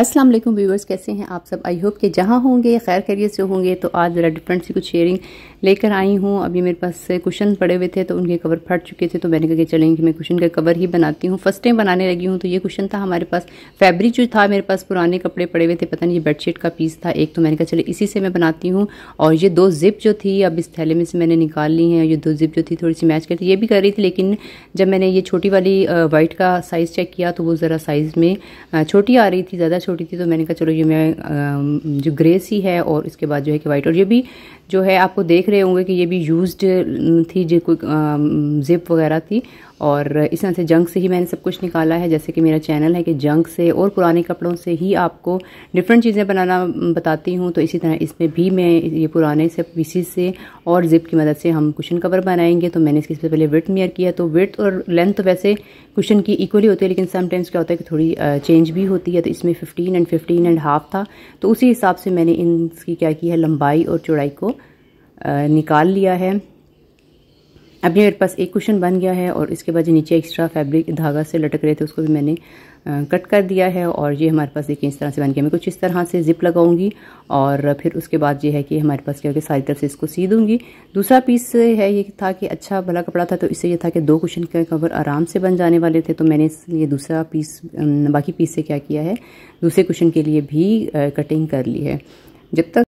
अस्सलाम वालेकुम व्यूवर्स कैसे हैं आप सब आई होप के जहाँ होंगे खैर खैरियत से होंगे तो आज ज़रा डिफरेंट सी कुछ शेयरिंग लेकर आई हूँ अभी मेरे पास कुशन पड़े हुए थे तो उनके कवर फट चुके थे तो मैंने कहा कि चलें कि मैं कुशन का कवर ही बनाती हूँ फर्स्ट टाइम बनाने लगी हूँ तो ये कुशन था हमारे पास फैब्रिक जो था मेरे पास पुराने कपड़े पड़े हुए थे पता नहीं ये बेडशीट का पीस था एक तो मैंने कहा चले इसी से मैं बनाती हूँ और ये दो जिप जो थी अब इस थैले में से मैंने निकाल ली है ये दो जिप जो थी थोड़ी सी मैच करती ये भी कर रही थी लेकिन जब मैंने ये छोटी वाली वाइट का साइज़ चेक किया तो वो ज़रा साइज़ में छोटी आ रही थी ज़्यादा ज़्यादा छोटी थी तो मैंने कहा चलो ये मैं जो ग्रे सी है और इसके बाद जो है कि वाइट और ये भी जो है आपको देख रहे होंगे कि ये भी यूज्ड थी जो कोई जिप वगैरह थी और इस तरह से जंक से ही मैंने सब कुछ निकाला है जैसे कि मेरा चैनल है कि जंक से और पुराने कपड़ों से ही आपको डिफरेंट चीज़ें बनाना बताती हूँ तो इसी तरह इसमें भी मैं ये पुराने से पीसीज से और जिप की मदद से हम कुशन कवर बनाएंगे तो मैंने इसके सबसे पहले वेट मेयर किया तो वेट और लेंथ तो वैसे कुशन की इक्वली होती है लेकिन समटाइम्स क्या होता है कि थोड़ी चेंज भी होती है तो इसमें fifteen and fifteen and half था तो उसी हिसाब से मैंने इनकी क्या की है लंबाई और चौड़ाई को निकाल लिया है अब ये मेरे पास एक कुशन बन गया है और इसके बाद जो नीचे एक्स्ट्रा फैब्रिक धागा से लटक रहे थे उसको भी मैंने कट कर दिया है और ये हमारे पास देखिए इस तरह से बन गया मैं कुछ इस तरह से जिप लगाऊंगी और फिर उसके बाद ये है कि हमारे पास क्या होगा सारी तरफ से इसको सी दूंगी दूसरा पीस है ये था कि अच्छा भला कपड़ा था तो इससे ये था कि दो कुशन के कवर आराम से बन जाने वाले थे तो मैंने ये दूसरा पीस बाकी पीस से क्या किया है दूसरे कुशन के लिए भी कटिंग कर ली है जब तक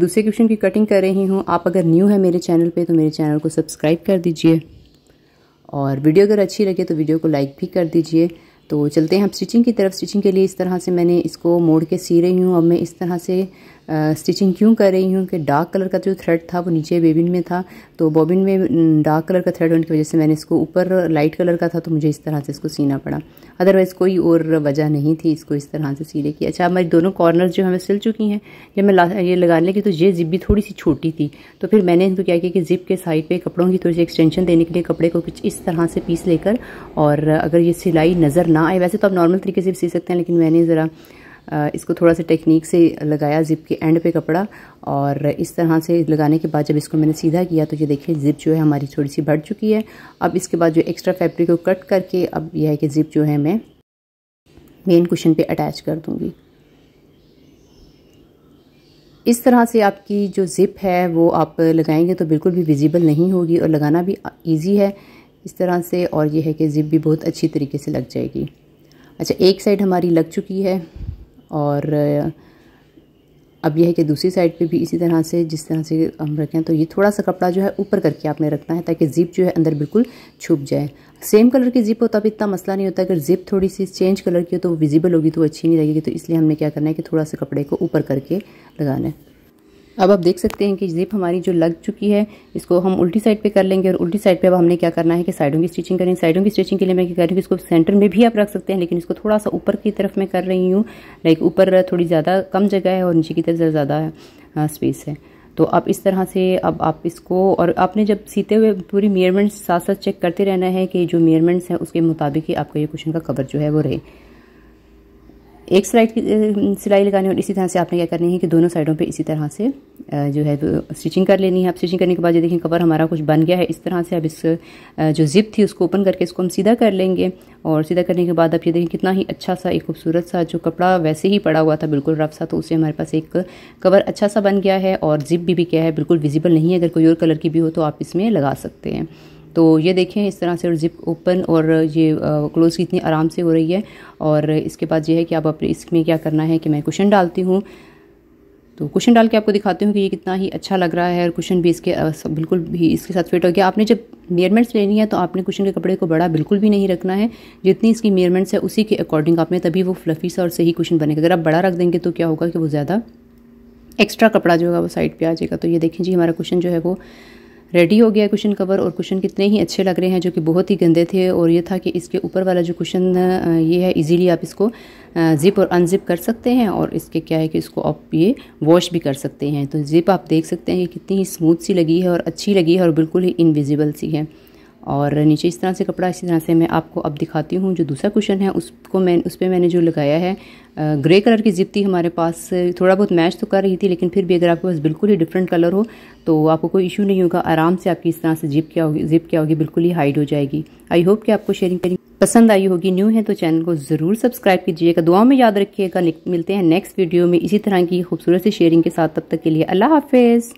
दूसरे क्वेश्चन की कटिंग कर रही हूँ आप अगर न्यू है मेरे चैनल पे तो मेरे चैनल को सब्सक्राइब कर दीजिए और वीडियो अगर अच्छी लगे तो वीडियो को लाइक भी कर दीजिए तो चलते हैं हम स्टिचिंग की तरफ स्टिचिंग के लिए इस तरह से मैंने इसको मोड़ के सी रही हूँ अब मैं इस तरह से स्टिचिंग क्यों कर रही हूँ कि डार्क कलर का जो थ्रेड था वो नीचे बेबिन में था तो बॉबिन में डार्क कलर का थ्रेड होने की वजह से मैंने इसको ऊपर लाइट कलर का था तो मुझे इस तरह से इसको सीना पड़ा अदरवाइज़ कोई और वजह नहीं थी इसको इस तरह से सीने की अच्छा हमारी दोनों कॉर्नर जो हमें सिल चुकी हैं जब मैं ये लगा लगी तो ये जिप भी थोड़ी सी छोटी थी तो फिर मैंने इनको क्या किया कि जिप के साइड पर कपड़ों की थोड़ी सी एक्सटेंशन देने के लिए कपड़े को कुछ इस तरह से पीस लेकर और अगर ये सिलाई नज़र ना आए वैसे तो आप नॉर्मल तरीके से भी सी सकते हैं लेकिन मैंने ज़रा इसको थोड़ा सा टेक्निक से लगाया ज़िप के एंड पे कपड़ा और इस तरह से लगाने के बाद जब इसको मैंने सीधा किया तो ये देखिए ज़िप जो है हमारी थोड़ी सी बढ़ चुकी है अब इसके बाद जो एक्स्ट्रा फैब्रिक को कट करके अब यह है कि ज़िप जो है मैं मेन कुशन पर अटैच कर दूँगी इस तरह से आपकी जो ज़िप है वो आप लगाएंगे तो बिल्कुल भी विजिबल नहीं होगी और लगाना भी ईजी है इस तरह से और ये है कि ज़िप भी बहुत अच्छी तरीके से लग जाएगी अच्छा एक साइड हमारी लग चुकी है और अब यह है कि दूसरी साइड पे भी इसी तरह से जिस तरह से हम रखें तो ये थोड़ा सा कपड़ा जो है ऊपर करके आपने रखना है ताकि ज़िप जो है अंदर बिल्कुल छुप जाए सेम कलर की ज़िप हो तब इतना मसला नहीं होता अगर ज़िप थोड़ी सी चेंज कलर की हो तो वो विजिबल होगी तो अच्छी नहीं लगेगी तो इसलिए हमने क्या करना है कि थोड़ा सा कपड़े को ऊपर करके लगाना है अब आप देख सकते हैं कि ज़िप हमारी जो लग चुकी है इसको हम उल्टी साइड पे कर लेंगे और उल्टी साइड पे अब हमने क्या करना है कि साइडों की स्टिचिंग करें साइडों की स्टिचिंग के लिए मैं क्या कर रही हूँ इसको सेंटर में भी आप रख सकते हैं लेकिन इसको थोड़ा सा ऊपर की तरफ मैं कर रही हूँ लाइक ऊपर थोड़ी ज़्यादा कम जगह है और नीचे की तरफ ज़्यादा स्पेस है तो आप इस तरह से अब आप इसको और आपने जब सीते हुए पूरी मेयरमेंट्स साथ साथ चेक करते रहना है कि जो मेयरमेंट्स हैं उसके मुताबिक ही आपका ये क्वेश्चन का कवर जो है वो रहे एक की सिलाई लगानी है और इसी तरह से आपने क्या करनी है कि दोनों साइडों पे इसी तरह से जो है स्टिचिंग कर लेनी है आप स्टिचिंग करने के बाद ये देखें कवर हमारा कुछ बन गया है इस तरह से अब इस जो जिप थी उसको ओपन करके इसको हम सीधा कर लेंगे और सीधा करने के बाद आप ये देखें कितना ही अच्छा सा एक खूबसूरत सा जो कपड़ा वैसे ही पड़ा हुआ था बिल्कुल रफ सा तो उससे हमारे पास एक कवर अच्छा सा बन गया है और जिप भी, भी क्या है बिल्कुल विजिबल नहीं है अगर कोई और कलर की भी हो तो आप इसमें लगा सकते हैं तो ये देखें इस तरह से जिप ओपन और ये क्लोज़ कितनी आराम से हो रही है और इसके बाद ये है कि आप अपने इसमें क्या करना है कि मैं कुशन डालती हूँ तो कुशन डाल के आपको दिखाती हूँ कि ये कितना ही अच्छा लग रहा है और कुशन भी इसके बिल्कुल भी इसके साथ फिट हो गया आपने जब मेयरमेंट्स लेनी है तो आपने कुशन के कपड़े को बड़ा बिल्कुल भी नहीं रखना है जितनी इसकी मेयरमेंट्स है उसी के अकॉर्डिंग आपने तभी वो फ्लफ़ी सा और सही कुशन बनेगा अगर आप बड़ा रख देंगे तो क्या होगा कि वो ज़्यादा एक्स्ट्रा कपड़ा जो होगा वो साइड पर आ जाएगा तो ये देखें जी हमारा कुशन जो है वो रेडी हो गया कुशन कवर और कुशन कितने ही अच्छे लग रहे हैं जो कि बहुत ही गंदे थे और ये था कि इसके ऊपर वाला जो कुशन ये है इजीली आप इसको ज़िप और अनज़िप कर सकते हैं और इसके क्या है कि इसको आप ये वॉश भी कर सकते हैं तो ज़िप आप देख सकते हैं कि कितनी ही स्मूथ सी लगी है और अच्छी लगी है और बिल्कुल ही इनविजिबल सी है और नीचे इस तरह से कपड़ा इसी तरह से मैं आपको अब दिखाती हूँ जो दूसरा कुशन है उसको मैं उस पर मैंने जो लगाया है ग्रे कलर की जिप थी हमारे पास थोड़ा बहुत मैच तो कर रही थी लेकिन फिर भी अगर आपके पास बिल्कुल ही डिफरेंट कलर हो तो आपको कोई इशू नहीं होगा आराम से आपकी इस तरह से जिप क्या होगी जिप क्या होगी बिल्कुल ही हाइड हो जाएगी आई होप कि आपको शेयरिंग करेंगे पसंद आई होगी न्यू है तो चैनल को ज़रूर सब्सक्राइब कीजिएगा दुआओं में याद रखिएगा मिलते हैं नेक्स्ट वीडियो में इसी तरह की खूबसूरत सी शेयरिंग के साथ तब तक के लिए अल्लाह हाफिज़